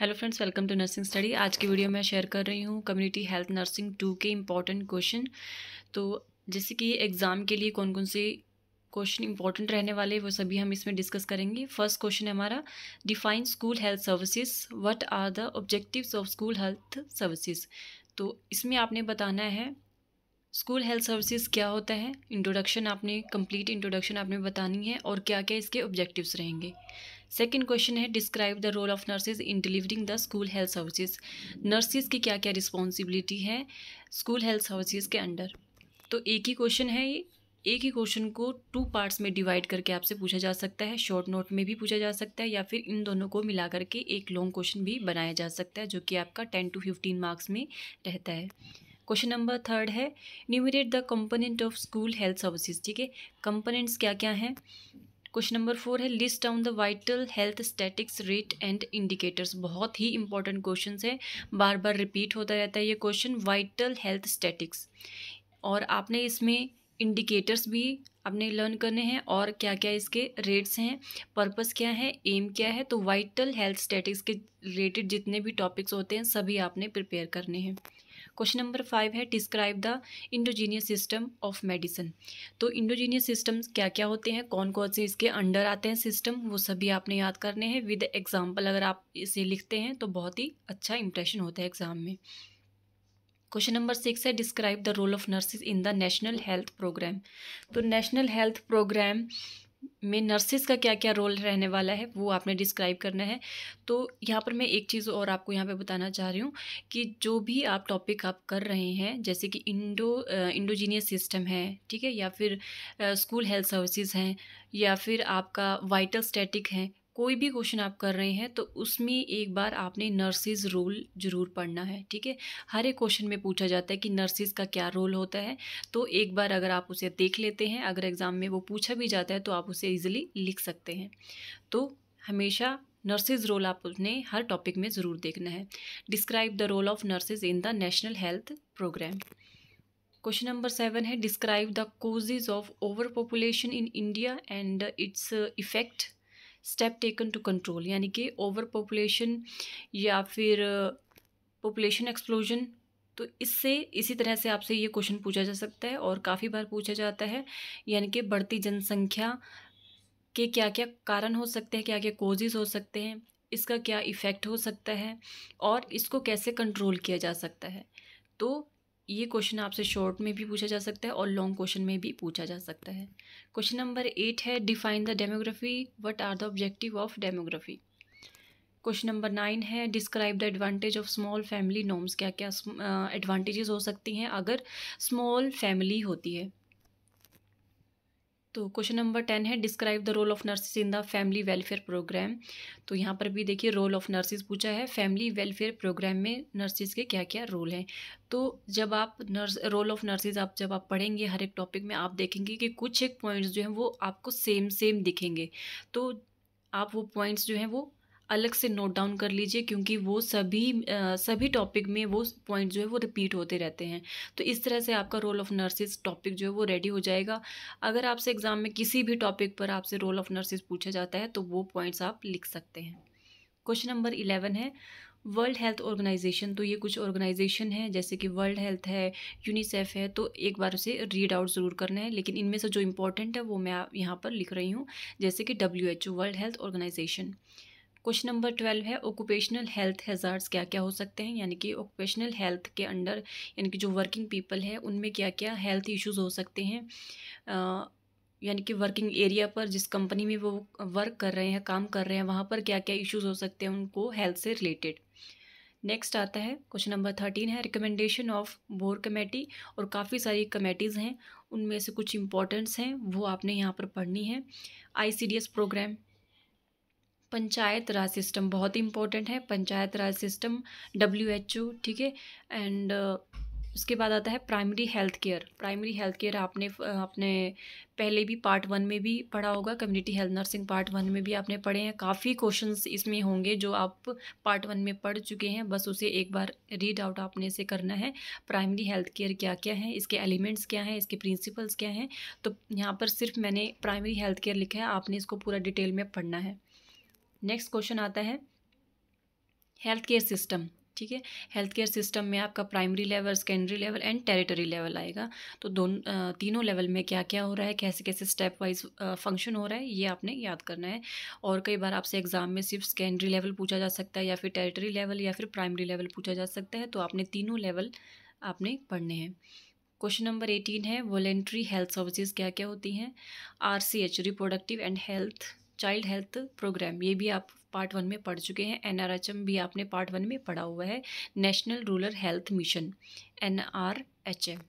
hello friends welcome to nursing study आज की video में शेयर कर रही हूँ कम्युनिटी हेल्थ नर्सिंग टू के इम्पॉर्टेंट क्वेश्चन तो जैसे कि एग्ज़ाम के लिए कौन कौन से क्वेश्चन इंपॉर्टेंट रहने वाले वो सभी हम इसमें डिस्कस करेंगे फर्स्ट क्वेश्चन है हमारा define school health services what are the objectives of school health services तो इसमें आपने बताना है स्कूल हेल्थ सर्विसेज क्या होता है इंट्रोडक्शन आपने कंप्लीट इंट्रोडक्शन आपने बतानी है और क्या क्या इसके ऑब्जेक्टिव्स रहेंगे सेकेंड क्वेश्चन है describe the role of nurses in delivering the school health services nurses की क्या क्या रिस्पॉन्सिबिलिटी है स्कूल हेल्थ सर्विसेज के अंडर तो एक ही क्वेश्चन है ये एक ही क्वेश्चन को टू पार्ट्स में डिवाइड करके आपसे पूछा जा सकता है शॉर्ट नोट में भी पूछा जा सकता है या फिर इन दोनों को मिला करके एक लॉन्ग क्वेश्चन भी बनाया जा सकता है जो कि आपका टेन टू फिफ्टीन मार्क्स में रहता है क्वेश्चन नंबर थर्ड है enumerate the component of school health services ठीक है कंपोनेंट्स क्या क्या हैं क्वेश्चन नंबर फोर है list down the vital health statistics rate and indicators बहुत ही इंपॉर्टेंट क्वेश्चन है बार बार रिपीट होता रहता है ये क्वेश्चन वाइटल हेल्थ स्टैटिक्स और आपने इसमें इंडिकेटर्स भी आपने लर्न करने हैं और क्या क्या इसके रेट्स हैं पर्पस क्या है एम क्या है तो वाइटल हेल्थ स्टैटिक्स के रिलेटेड जितने भी टॉपिक्स होते हैं सभी आपने प्रिपेयर करने हैं क्वेश्चन नंबर फाइव है describe the indigenous system of medicine तो इंडोजीनियस सिस्टम क्या क्या होते हैं कौन कौन से इसके अंडर आते हैं सिस्टम वो सभी आपने याद करने हैं विद एग्जाम्पल अगर आप इसे लिखते हैं तो बहुत ही अच्छा इंप्रेशन होता है एग्जाम में क्वेश्चन नंबर सिक्स है describe the role of nurses in the national health programme तो नेशनल हेल्थ प्रोग्राम में नर्सेस का क्या क्या रोल रहने वाला है वो आपने डिस्क्राइब करना है तो यहाँ पर मैं एक चीज़ और आपको यहाँ पे बताना चाह रही हूँ कि जो भी आप टॉपिक आप कर रहे हैं जैसे कि इंडो इंडोजीनियस सिस्टम है ठीक है या फिर स्कूल हेल्थ सर्विसेज हैं या फिर आपका वाइटल स्टैटिक है कोई भी क्वेश्चन आप कर रहे हैं तो उसमें एक बार आपने नर्सिस रोल जरूर पढ़ना है ठीक है हर एक क्वेश्चन में पूछा जाता है कि नर्सिस का क्या रोल होता है तो एक बार अगर आप उसे देख लेते हैं अगर एग्ज़ाम में वो पूछा भी जाता है तो आप उसे ईजिली लिख सकते हैं तो हमेशा नर्सेज रोल आप उसने हर टॉपिक में ज़रूर देखना है describe the role of nurses in the national health programme question number seven है describe the causes of over population in India and its effect step taken to control यानी कि over population या फिर population uh, explosion तो इससे इसी तरह से आपसे ये क्वेश्चन पूछा जा सकता है और काफ़ी बार पूछा जाता है यानी कि बढ़ती जनसंख्या के क्या क्या कारण हो सकते हैं क्या क्या कोजेज़ हो सकते हैं इसका क्या इफ़ेक्ट हो सकता है और इसको कैसे कंट्रोल किया जा सकता है तो ये क्वेश्चन आपसे शॉर्ट में भी पूछा जा सकता है और लॉन्ग क्वेश्चन में भी पूछा जा सकता है क्वेश्चन नंबर एट है define the demography what are the objective of demography question number nine है describe the advantage of small family norms क्या क्या एडवांटेजेस uh, हो सकती हैं अगर स्मॉल फैमिली होती है तो क्वेश्चन नंबर टेन है describe the role of nurses in the family welfare programme तो यहाँ पर भी देखिए रोल ऑफ नर्सिस पूछा है फैमिली वेलफेयर प्रोग्राम में नर्सिस के क्या क्या रोल हैं तो जब आप नर्स रोल ऑफ नर्सिस आप जब आप पढ़ेंगे हर एक टॉपिक में आप देखेंगे कि कुछ एक पॉइंट्स जो हैं वो आपको सेम सेम दिखेंगे तो आप वो पॉइंट्स जो हैं वो अलग से नोट डाउन कर लीजिए क्योंकि वो सभी आ, सभी टॉपिक में वो पॉइंट जो है वो रिपीट होते रहते हैं तो इस तरह से आपका रोल ऑफ नर्सिस टॉपिक जो है वो रेडी हो जाएगा अगर आपसे एग्ज़ाम में किसी भी टॉपिक पर आपसे रोल ऑफ नर्सिस पूछा जाता है तो वो पॉइंट्स आप लिख सकते हैं क्वेश्चन नंबर इलेवन है वर्ल्ड हेल्थ ऑर्गेनाइजेशन तो ये कुछ ऑर्गेनाइजेशन है जैसे कि वर्ल्ड हेल्थ है यूनिसेफ है तो एक बार उसे रीड आउट ज़रूर करना है लेकिन इनमें से जो इम्पोर्टेंट है वो मैं यहाँ पर लिख रही हूँ जैसे कि W H O world health organization question number twelve है ऑक्यूपेशनल हेल्थ हेजार्ड्स क्या क्या हो सकते हैं यानी कि ऑक्यूपेशनल हेल्थ के अंडर यानी कि जो वर्किंग पीपल है उनमें क्या क्या हेल्थ इश्यूज़ हो सकते हैं यानी कि वर्किंग एरिया पर जिस कंपनी में वो वर्क कर रहे हैं काम कर रहे हैं वहाँ पर क्या क्या इश्यूज़ हो सकते हैं उनको हेल्थ से रिलेटेड नेक्स्ट आता है क्वेश्चन नंबर थर्टीन है रिकमेंडेशन ऑफ बोर कमेटी और काफ़ी सारी कमेटीज़ हैं उनमें से कुछ इंपॉर्टेंट्स हैं वो आपने यहाँ पर पढ़नी है ICDS programme panchayat raj system बहुत ही इंपॉर्टेंट है panchayat raj system W H O ठीक है एंड uh, उसके बाद आता है primary health care primary health care आपने अपने uh, पहले भी पार्ट वन में भी पढ़ा होगा community health nursing part one में भी आपने पढ़े हैं काफ़ी क्वेश्चंस इसमें होंगे जो आप पार्ट वन में पढ़ चुके हैं बस उसे एक बार रीड आउट आपने इसे करना है प्राइमरी हेल्थ केयर क्या क्या है इसके एलिमेंट्स क्या हैं इसके प्रिंसिपल्स क्या हैं तो यहाँ पर सिर्फ मैंने प्राइमरी हेल्थ केयर लिखा है आपने इसको पूरा डिटेल में पढ़ना है नेक्स्ट क्वेश्चन आता है हेल्थ केयर सिस्टम ठीक है हेल्थ केयर सिस्टम में आपका primary level secondary level and territory level आएगा तो दोनों तीनों लेवल में क्या क्या हो रहा है कैसे कैसे स्टेप वाइज फंक्शन हो रहा है ये आपने याद करना है और कई बार आपसे एग्जाम में सिर्फ सेकेंडरी लेवल पूछा जा सकता है या फिर टेरिटरी लेवल या फिर प्राइमरी लेवल पूछा जा सकता है तो आपने तीनों लेवल आपने पढ़ने हैं क्वेश्चन नंबर एटीन है वॉलेंट्री हेल्थ सर्विसेज क्या क्या होती हैं R C H reproductive and health child health programme ये भी आप पार्ट वन में पढ़ चुके हैं एन भी आपने पार्ट वन में पढ़ा हुआ है national rural health mission N R H M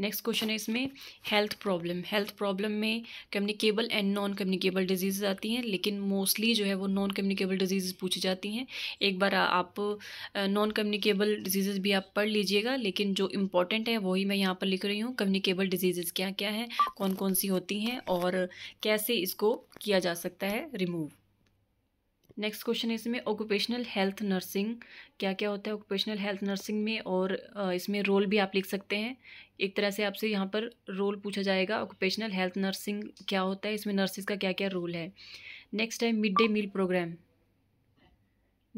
next question है इसमें हेल्थ प्रॉब्लम हेल्थ प्रॉब्लम में communicable and non communicable disease आती हैं लेकिन मोस्टली जो है वो नॉन कम्युनिकेबल डिजीज़ पूछी जाती हैं एक बार आप नॉन कम्युनिकेबल डिजीज़ भी आप पढ़ लीजिएगा लेकिन जो इम्पॉर्टेंट है वही मैं यहाँ पर लिख रही हूँ कम्युनिकेबल डिजीज़ क्या क्या हैं कौन कौन सी होती हैं और कैसे इसको किया जा सकता है रिमूव नेक्स्ट क्वेश्चन इसमें ऑक्यूपेशनल हेल्थ नर्सिंग क्या क्या होता है ऑक्यूपेशनल हेल्थ नर्सिंग में और इसमें रोल भी आप लिख सकते हैं एक तरह से आपसे यहाँ पर रोल पूछा जाएगा ऑक्यूपेशनल हेल्थ नर्सिंग क्या होता है इसमें नर्सिस का क्या क्या रोल है नेक्स्ट है mid day meal programme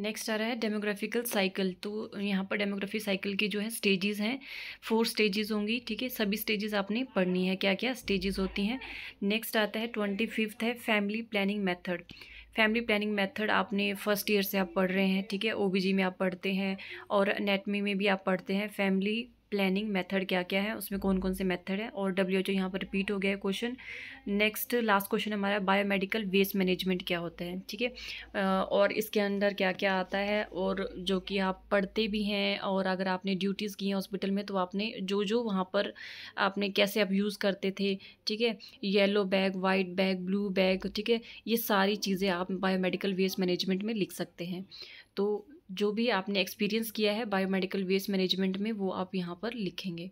next आ रहा है डेमोग्राफिकल साइकिल तो यहाँ पर डेमोग्राफी साइकिल की जो है स्टेजेस हैं फोर स्टेजेस होंगी ठीक है सभी स्टेजेस आपने पढ़नी है क्या क्या स्टेजेस होती हैं नेक्स्ट आता है ट्वेंटी फिफ्थ है family planning method family planning method आपने फर्स्ट ईयर से आप पढ़ रहे हैं ठीक है ओ में आप पढ़ते हैं और अनेटमी में भी आप पढ़ते हैं फैमिली प्लानिंग मेथड क्या क्या है उसमें कौन कौन से मेथड है और डब्ल्यू एच ओ यहाँ पर रिपीट हो गया है क्वेश्चन नेक्स्ट लास्ट क्वेश्चन हमारा बायोमेडिकल वेस्ट मैनेजमेंट क्या होता है ठीक है और इसके अंदर क्या क्या आता है और जो कि आप पढ़ते भी हैं और अगर आपने ड्यूटीज़ की हैं हॉस्पिटल में तो आपने जो जो वहाँ पर आपने कैसे आप यूज़ करते थे ठीक है yellow bag white bag blue bag ठीक है ये सारी चीज़ें आप बायोमेडिकल वेस्ट मैनेजमेंट में लिख सकते हैं तो जो भी आपने एक्सपीरियंस किया है बायोमेडिकल वेस्ट मैनेजमेंट में वो आप यहाँ पर लिखेंगे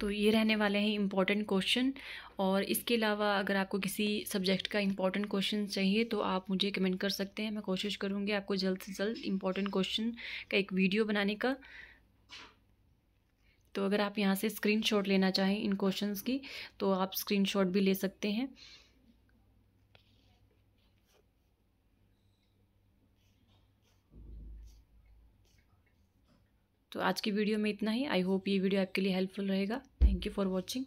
तो ये रहने वाले हैं इम्पॉर्टेंट क्वेश्चन और इसके अलावा अगर आपको किसी सब्जेक्ट का इम्पॉर्टेंट क्वेश्चन चाहिए तो आप मुझे कमेंट कर सकते हैं मैं कोशिश करूँगी आपको जल्द से जल्द इम्पॉर्टेंट क्वेश्चन का एक वीडियो बनाने का तो अगर आप यहाँ से स्क्रीनशॉट लेना चाहें इन क्वेश्चंस की तो आप स्क्रीनशॉट भी ले सकते हैं तो आज की वीडियो में इतना ही आई होप ये वीडियो आपके लिए हेल्पफुल रहेगा थैंक यू फॉर वॉचिंग